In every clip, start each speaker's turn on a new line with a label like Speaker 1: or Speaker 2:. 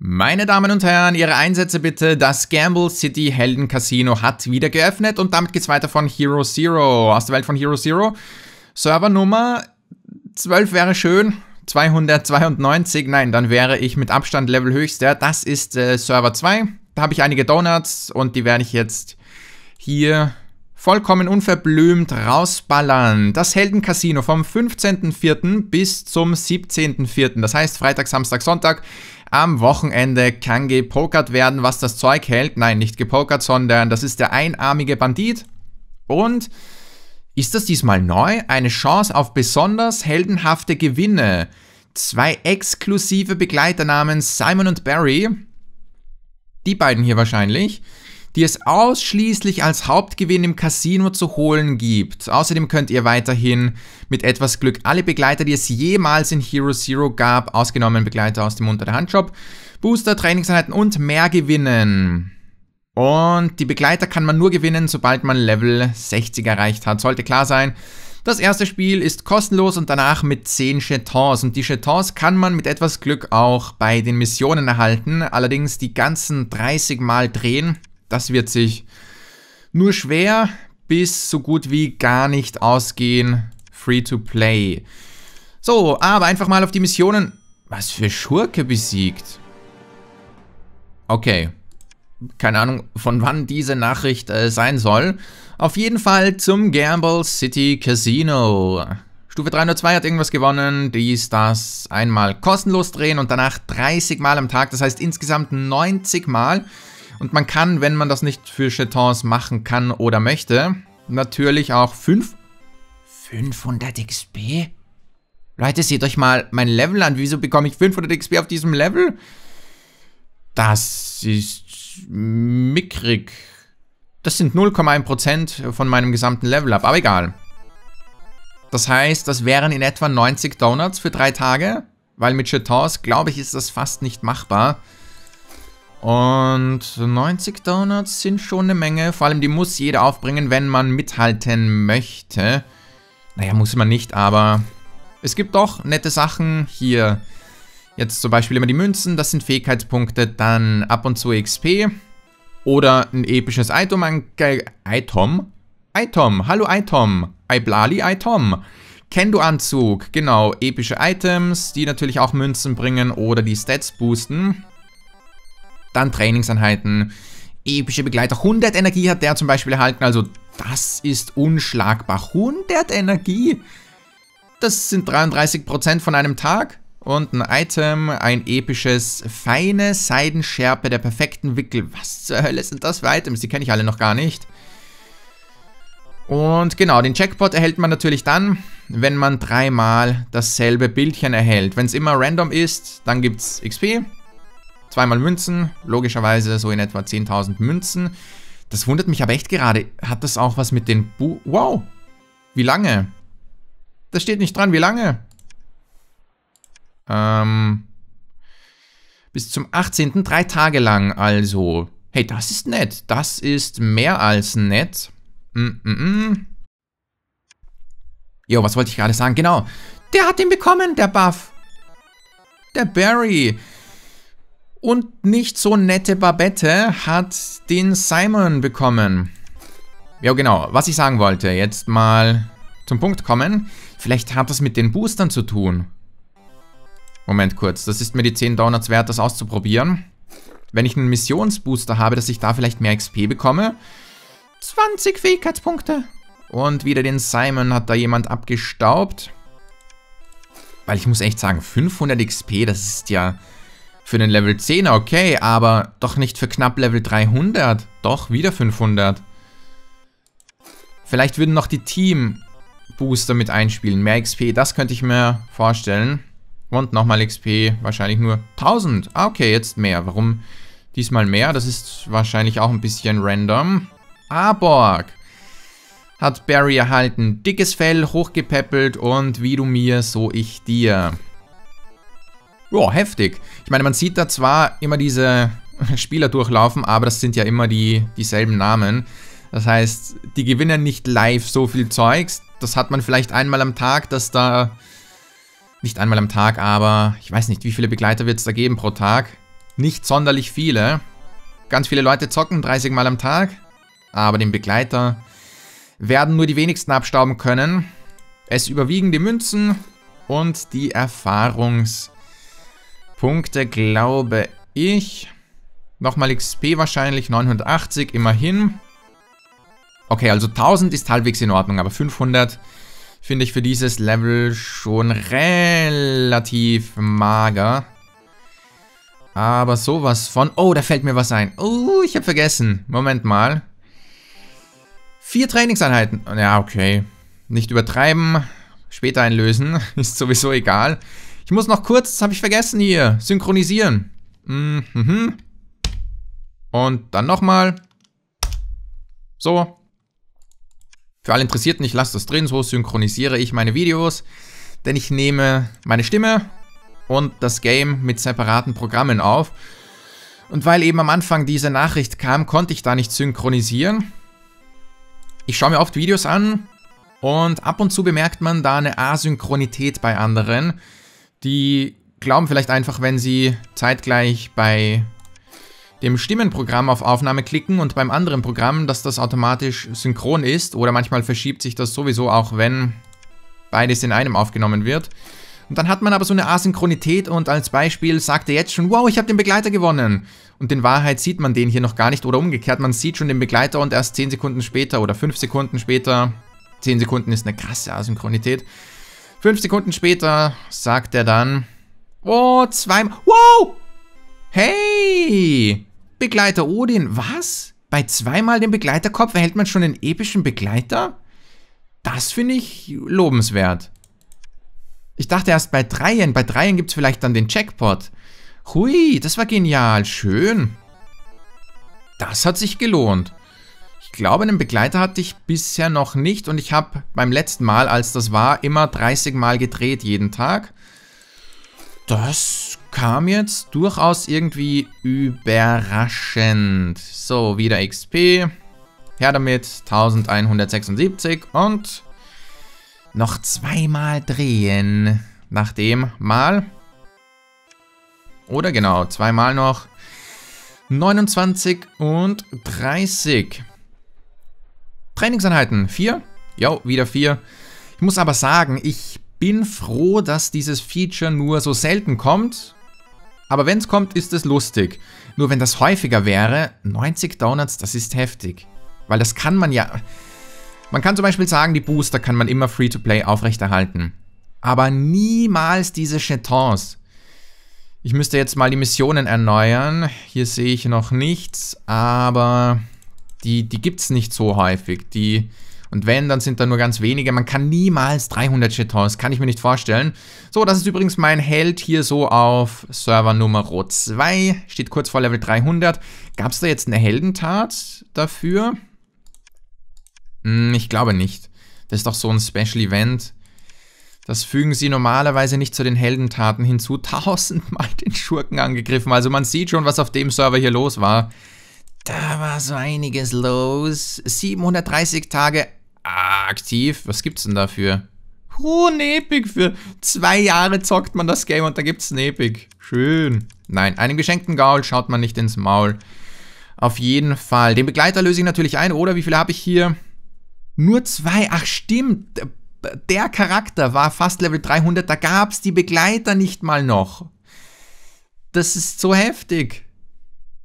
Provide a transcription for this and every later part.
Speaker 1: Meine Damen und Herren, Ihre Einsätze bitte. Das Gamble City Helden Casino hat wieder geöffnet und damit geht's weiter von Hero Zero. Aus der Welt von Hero Zero. Servernummer 12 wäre schön. 292, nein, dann wäre ich mit Abstand Level höchster. Das ist äh, Server 2. Da habe ich einige Donuts und die werde ich jetzt hier vollkommen unverblümt rausballern. Das Heldencasino vom 15.04. bis zum 17.04. Das heißt Freitag, Samstag, Sonntag am Wochenende kann gepokert werden, was das Zeug hält. Nein, nicht gepokert, sondern das ist der einarmige Bandit. Und ist das diesmal neu? Eine Chance auf besonders heldenhafte Gewinne. Zwei exklusive Begleiter namens Simon und Barry. Die beiden hier wahrscheinlich die es ausschließlich als Hauptgewinn im Casino zu holen gibt. Außerdem könnt ihr weiterhin mit etwas Glück alle Begleiter, die es jemals in Hero Zero gab, ausgenommen Begleiter aus dem Unter der Handshop, Booster, Trainingseinheiten und mehr gewinnen. Und die Begleiter kann man nur gewinnen, sobald man Level 60 erreicht hat. Sollte klar sein. Das erste Spiel ist kostenlos und danach mit 10 Chetons. Und die Chetons kann man mit etwas Glück auch bei den Missionen erhalten. Allerdings die ganzen 30 Mal drehen das wird sich nur schwer bis so gut wie gar nicht ausgehen. Free to play. So, aber einfach mal auf die Missionen. Was für Schurke besiegt. Okay. Keine Ahnung, von wann diese Nachricht äh, sein soll. Auf jeden Fall zum Gamble City Casino. Stufe 302 hat irgendwas gewonnen. Dies, das einmal kostenlos drehen und danach 30 Mal am Tag. Das heißt insgesamt 90 Mal. Und man kann, wenn man das nicht für Chetons machen kann oder möchte, natürlich auch 5... 500 XP? Leute, seht euch mal mein Level an. Wieso bekomme ich 500 XP auf diesem Level? Das ist mickrig. Das sind 0,1% von meinem gesamten Level-Up, aber egal. Das heißt, das wären in etwa 90 Donuts für drei Tage, weil mit Chetons, glaube ich, ist das fast nicht machbar. Und 90 Donuts sind schon eine Menge. Vor allem, die muss jeder aufbringen, wenn man mithalten möchte. Naja, muss man nicht, aber es gibt doch nette Sachen hier. Jetzt zum Beispiel immer die Münzen, das sind Fähigkeitspunkte, dann ab und zu XP oder ein episches Item, ein Item, Item, hallo Item, Iblali Item, Kendo-Anzug, genau, epische Items, die natürlich auch Münzen bringen oder die Stats boosten dann Trainingseinheiten, epische Begleiter. 100 Energie hat der zum Beispiel erhalten, also das ist unschlagbar. 100 Energie, das sind 33% von einem Tag. Und ein Item, ein episches, feine Seidenschärpe der perfekten Wickel. Was zur Hölle sind das für Items? Die kenne ich alle noch gar nicht. Und genau, den Jackpot erhält man natürlich dann, wenn man dreimal dasselbe Bildchen erhält. Wenn es immer random ist, dann gibt es XP. Zweimal Münzen, logischerweise so in etwa 10.000 Münzen. Das wundert mich aber echt gerade. Hat das auch was mit den Bu... Wow! Wie lange? Das steht nicht dran, wie lange? Ähm... Bis zum 18. drei Tage lang, also... Hey, das ist nett. Das ist mehr als nett. Mm -mm. mm. Jo, was wollte ich gerade sagen? Genau. Der hat den bekommen, der Buff. Der Barry. Und nicht so nette Babette hat den Simon bekommen. Ja genau, was ich sagen wollte, jetzt mal zum Punkt kommen. Vielleicht hat das mit den Boostern zu tun. Moment kurz, das ist mir die 10 Donuts wert, das auszuprobieren. Wenn ich einen Missionsbooster habe, dass ich da vielleicht mehr XP bekomme. 20 Fähigkeitspunkte. Und wieder den Simon hat da jemand abgestaubt. Weil ich muss echt sagen, 500 XP, das ist ja für den Level 10 okay, aber doch nicht für knapp Level 300. Doch, wieder 500. Vielleicht würden noch die Team-Booster mit einspielen. Mehr XP, das könnte ich mir vorstellen. Und nochmal XP, wahrscheinlich nur 1000. Ah, okay, jetzt mehr. Warum diesmal mehr? Das ist wahrscheinlich auch ein bisschen random. Aborg hat Barry erhalten. Dickes Fell, hochgepäppelt und wie du mir, so ich dir. Ja, heftig. Ich meine, man sieht da zwar immer diese Spieler durchlaufen, aber das sind ja immer die, dieselben Namen. Das heißt, die gewinnen nicht live so viel Zeugs. Das hat man vielleicht einmal am Tag, dass da... Nicht einmal am Tag, aber ich weiß nicht, wie viele Begleiter wird es da geben pro Tag. Nicht sonderlich viele. Ganz viele Leute zocken 30 Mal am Tag. Aber den Begleiter werden nur die wenigsten abstauben können. Es überwiegen die Münzen und die Erfahrungs- Punkte, glaube ich. Nochmal XP wahrscheinlich, 980, immerhin. Okay, also 1000 ist halbwegs in Ordnung, aber 500 finde ich für dieses Level schon relativ mager. Aber sowas von... Oh, da fällt mir was ein. Oh, ich habe vergessen. Moment mal. Vier Trainingseinheiten. Ja, okay. Nicht übertreiben. Später einlösen. Ist sowieso egal. Ich muss noch kurz, das habe ich vergessen hier, synchronisieren. Mhm, mhm. Und dann nochmal. So. Für alle Interessierten, ich lasse das drin, so synchronisiere ich meine Videos. Denn ich nehme meine Stimme und das Game mit separaten Programmen auf. Und weil eben am Anfang diese Nachricht kam, konnte ich da nicht synchronisieren. Ich schaue mir oft Videos an und ab und zu bemerkt man da eine Asynchronität bei anderen. Die glauben vielleicht einfach, wenn sie zeitgleich bei dem Stimmenprogramm auf Aufnahme klicken und beim anderen Programm, dass das automatisch synchron ist oder manchmal verschiebt sich das sowieso auch, wenn beides in einem aufgenommen wird. Und dann hat man aber so eine Asynchronität und als Beispiel sagt er jetzt schon, wow, ich habe den Begleiter gewonnen. Und in Wahrheit sieht man den hier noch gar nicht oder umgekehrt, man sieht schon den Begleiter und erst 10 Sekunden später oder 5 Sekunden später, 10 Sekunden ist eine krasse Asynchronität, Fünf Sekunden später sagt er dann, oh, zweimal, wow, hey, Begleiter Odin, was? Bei zweimal dem Begleiterkopf erhält man schon einen epischen Begleiter? Das finde ich lobenswert. Ich dachte erst bei dreien, bei dreien gibt es vielleicht dann den Jackpot. Hui, das war genial, schön. Das hat sich gelohnt. Ich glaube, einen Begleiter hatte ich bisher noch nicht und ich habe beim letzten Mal, als das war, immer 30 Mal gedreht jeden Tag. Das kam jetzt durchaus irgendwie überraschend. So, wieder XP. Her damit, 1176 und noch zweimal drehen. Nach dem Mal. Oder genau, zweimal noch. 29 und 30. Trainingseinheiten. Vier. Jo, wieder vier. Ich muss aber sagen, ich bin froh, dass dieses Feature nur so selten kommt. Aber wenn es kommt, ist es lustig. Nur wenn das häufiger wäre, 90 Donuts, das ist heftig. Weil das kann man ja... Man kann zum Beispiel sagen, die Booster kann man immer Free-to-Play aufrechterhalten. Aber niemals diese Chetons. Ich müsste jetzt mal die Missionen erneuern. Hier sehe ich noch nichts, aber... Die, die gibt es nicht so häufig. Die, und wenn, dann sind da nur ganz wenige. Man kann niemals 300 Jetons, kann ich mir nicht vorstellen. So, das ist übrigens mein Held hier so auf Server Nummer 2. Steht kurz vor Level 300. Gab es da jetzt eine Heldentat dafür? Hm, ich glaube nicht. Das ist doch so ein Special Event. Das fügen sie normalerweise nicht zu den Heldentaten hinzu. Tausendmal den Schurken angegriffen. Also man sieht schon, was auf dem Server hier los war. Da war so einiges los. 730 Tage aktiv. Was gibt's denn dafür? Oh, ein Epic. Für zwei Jahre zockt man das Game und da gibt's ein Epic. Schön. Nein, einem geschenkten Gaul schaut man nicht ins Maul. Auf jeden Fall. Den Begleiter löse ich natürlich ein, oder? Wie viele habe ich hier? Nur zwei. Ach, stimmt. Der Charakter war fast Level 300. Da gab's die Begleiter nicht mal noch. Das ist so heftig.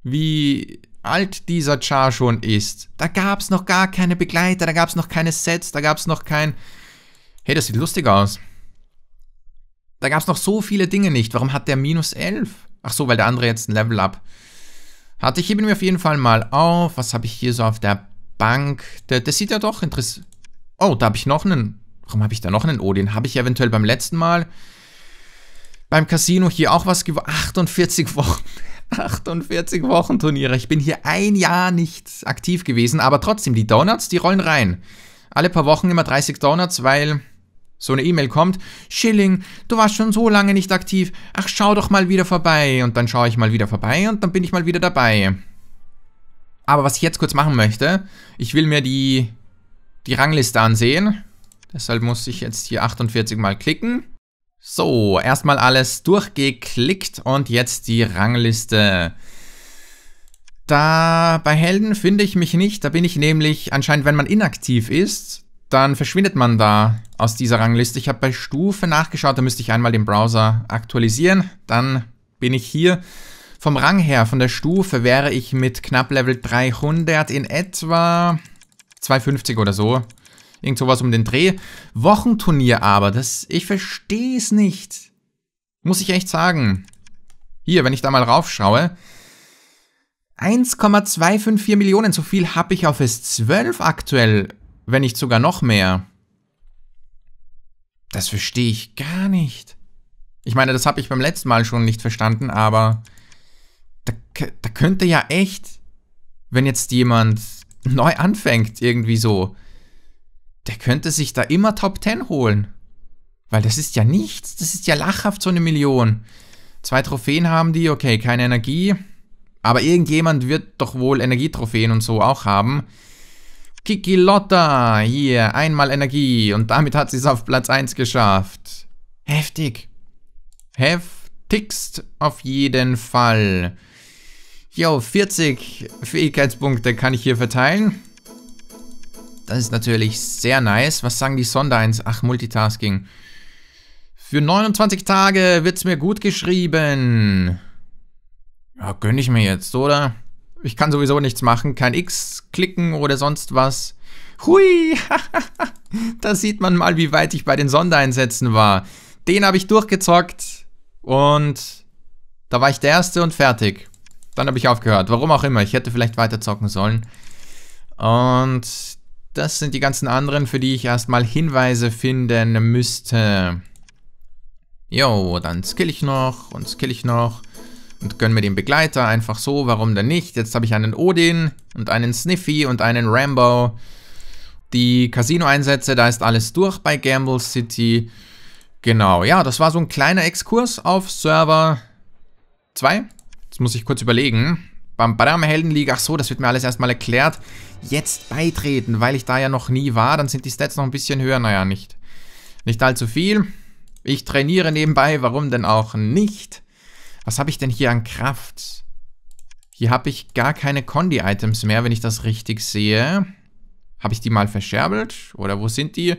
Speaker 1: Wie alt dieser Char schon ist. Da gab es noch gar keine Begleiter, da gab es noch keine Sets, da gab es noch kein... Hey, das sieht lustig aus. Da gab es noch so viele Dinge nicht. Warum hat der minus 11? Ach so, weil der andere jetzt ein Level up. Hatte ich eben mir auf jeden Fall mal auf. Was habe ich hier so auf der Bank? Das, das sieht ja doch interessant... Oh, da habe ich noch einen... Warum habe ich da noch einen Odin? Oh, habe ich eventuell beim letzten Mal beim Casino hier auch was gewonnen? 48 Wochen. 48 Wochen Turniere. Ich bin hier ein Jahr nicht aktiv gewesen, aber trotzdem, die Donuts, die rollen rein. Alle paar Wochen immer 30 Donuts, weil so eine E-Mail kommt. Schilling, du warst schon so lange nicht aktiv. Ach, schau doch mal wieder vorbei. Und dann schaue ich mal wieder vorbei und dann bin ich mal wieder dabei. Aber was ich jetzt kurz machen möchte, ich will mir die, die Rangliste ansehen. Deshalb muss ich jetzt hier 48 mal klicken. So, erstmal alles durchgeklickt und jetzt die Rangliste. Da bei Helden finde ich mich nicht, da bin ich nämlich anscheinend, wenn man inaktiv ist, dann verschwindet man da aus dieser Rangliste. Ich habe bei Stufe nachgeschaut, da müsste ich einmal den Browser aktualisieren, dann bin ich hier. Vom Rang her, von der Stufe wäre ich mit knapp Level 300 in etwa 250 oder so irgend sowas um den Dreh. Wochenturnier aber, das, ich verstehe es nicht. Muss ich echt sagen. Hier, wenn ich da mal raufschaue. 1,254 Millionen, so viel habe ich auf S12 aktuell, wenn nicht sogar noch mehr. Das verstehe ich gar nicht. Ich meine, das habe ich beim letzten Mal schon nicht verstanden, aber da, da könnte ja echt, wenn jetzt jemand neu anfängt, irgendwie so, der könnte sich da immer Top 10 holen. Weil das ist ja nichts, das ist ja lachhaft so eine Million. Zwei Trophäen haben die, okay, keine Energie. Aber irgendjemand wird doch wohl Energietrophäen und so auch haben. Kiki Lotta, hier, einmal Energie. Und damit hat sie es auf Platz 1 geschafft. Heftig. Heftigst auf jeden Fall. Jo, 40 Fähigkeitspunkte kann ich hier verteilen. Das ist natürlich sehr nice. Was sagen die Sonderins? Ach, Multitasking. Für 29 Tage wird es mir gut geschrieben. Ja, gönn ich mir jetzt, oder? Ich kann sowieso nichts machen. Kein X klicken oder sonst was. Hui! da sieht man mal, wie weit ich bei den Sondereinsätzen war. Den habe ich durchgezockt. Und da war ich der Erste und fertig. Dann habe ich aufgehört. Warum auch immer. Ich hätte vielleicht weiter zocken sollen. Und das sind die ganzen anderen, für die ich erstmal Hinweise finden müsste. Jo, dann skill ich noch und skill ich noch. Und gönn mir den Begleiter einfach so, warum denn nicht? Jetzt habe ich einen Odin und einen Sniffy und einen Rambo. Die Casino-Einsätze, da ist alles durch bei Gamble City. Genau, ja, das war so ein kleiner Exkurs auf Server 2. Jetzt muss ich kurz überlegen. Bam Badam Heldenliga, ach so, das wird mir alles erstmal erklärt jetzt beitreten, weil ich da ja noch nie war, dann sind die Stats noch ein bisschen höher. Naja, nicht, nicht allzu viel. Ich trainiere nebenbei, warum denn auch nicht? Was habe ich denn hier an Kraft? Hier habe ich gar keine Condi-Items mehr, wenn ich das richtig sehe. Habe ich die mal verscherbelt? Oder wo sind die?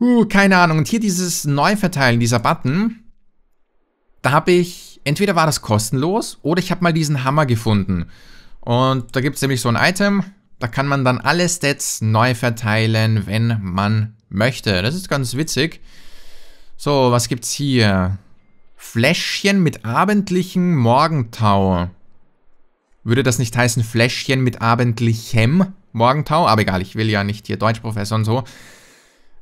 Speaker 1: Uh, keine Ahnung. Und hier dieses Neuverteilen, dieser Button. Da habe ich, entweder war das kostenlos oder ich habe mal diesen Hammer gefunden. Und da gibt es nämlich so ein Item, da kann man dann alle Stats neu verteilen, wenn man möchte. Das ist ganz witzig. So, was gibt's hier? Fläschchen mit abendlichem Morgentau. Würde das nicht heißen Fläschchen mit abendlichem Morgentau? Aber egal, ich will ja nicht hier Deutschprofessor und so.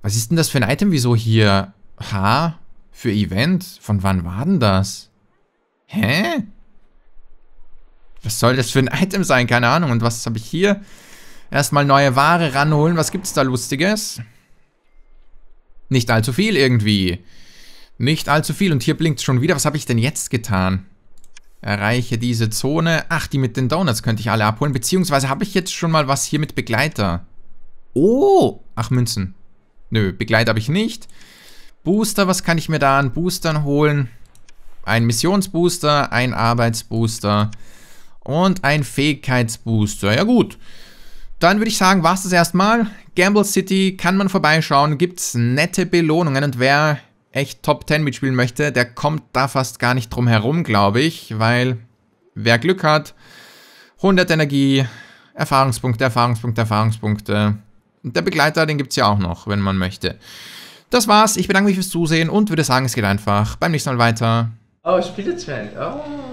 Speaker 1: Was ist denn das für ein Item? Wieso hier H für Event? Von wann war denn das? Hä? Was soll das für ein Item sein? Keine Ahnung. Und was habe ich hier? Erstmal neue Ware ranholen. Was gibt es da Lustiges? Nicht allzu viel irgendwie. Nicht allzu viel. Und hier blinkt es schon wieder. Was habe ich denn jetzt getan? Erreiche diese Zone. Ach, die mit den Donuts könnte ich alle abholen. Beziehungsweise habe ich jetzt schon mal was hier mit Begleiter. Oh! Ach, Münzen. Nö, Begleiter habe ich nicht. Booster, was kann ich mir da an Boostern holen? Ein Missionsbooster, ein Arbeitsbooster und ein Fähigkeitsbooster. Ja gut, dann würde ich sagen, war es das erstmal. Gamble City kann man vorbeischauen, gibt es nette Belohnungen und wer echt Top 10 mitspielen möchte, der kommt da fast gar nicht drum herum, glaube ich, weil wer Glück hat, 100 Energie, Erfahrungspunkte, Erfahrungspunkte, Erfahrungspunkte. Und der Begleiter, den gibt es ja auch noch, wenn man möchte. Das war's, ich bedanke mich fürs Zusehen und würde sagen, es geht einfach beim nächsten Mal weiter. Oh, Spielezwang, oh.